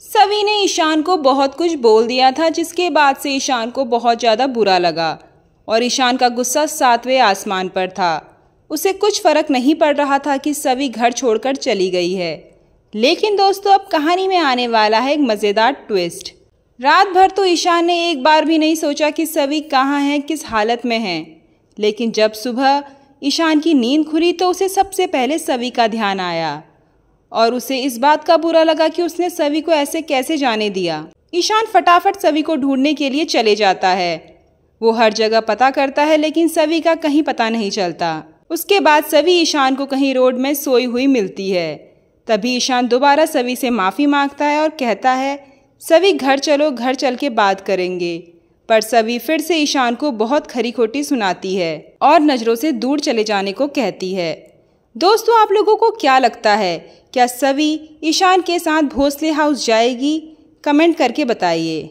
सभी ने ईशान को बहुत कुछ बोल दिया था जिसके बाद से ईशान को बहुत ज़्यादा बुरा लगा और ईशान का गुस्सा सातवें आसमान पर था उसे कुछ फ़र्क नहीं पड़ रहा था कि सभी घर छोड़कर चली गई है लेकिन दोस्तों अब कहानी में आने वाला है एक मज़ेदार ट्विस्ट रात भर तो ईशान ने एक बार भी नहीं सोचा कि सभी कहाँ हैं किस हालत में हैं लेकिन जब सुबह ईशान की नींद खुली तो उसे सबसे पहले सभी का ध्यान आया और उसे इस बात का बुरा लगा कि उसने सभी को ऐसे कैसे जाने दिया ईशान फटाफट सभी को ढूंढने के लिए चले जाता है वो हर जगह पता करता है लेकिन सभी का कहीं पता नहीं चलता उसके बाद सभी ईशान को कहीं रोड में सोई हुई मिलती है तभी ईशान दोबारा सभी से माफ़ी मांगता है और कहता है सभी घर चलो घर चल के बात करेंगे पर सभी फिर से ईशान को बहुत खरी खोटी सुनाती है और नज़रों से दूर चले जाने को कहती है दोस्तों आप लोगों को क्या लगता है क्या सवी ईशान के साथ भोसले हाउस जाएगी कमेंट करके बताइए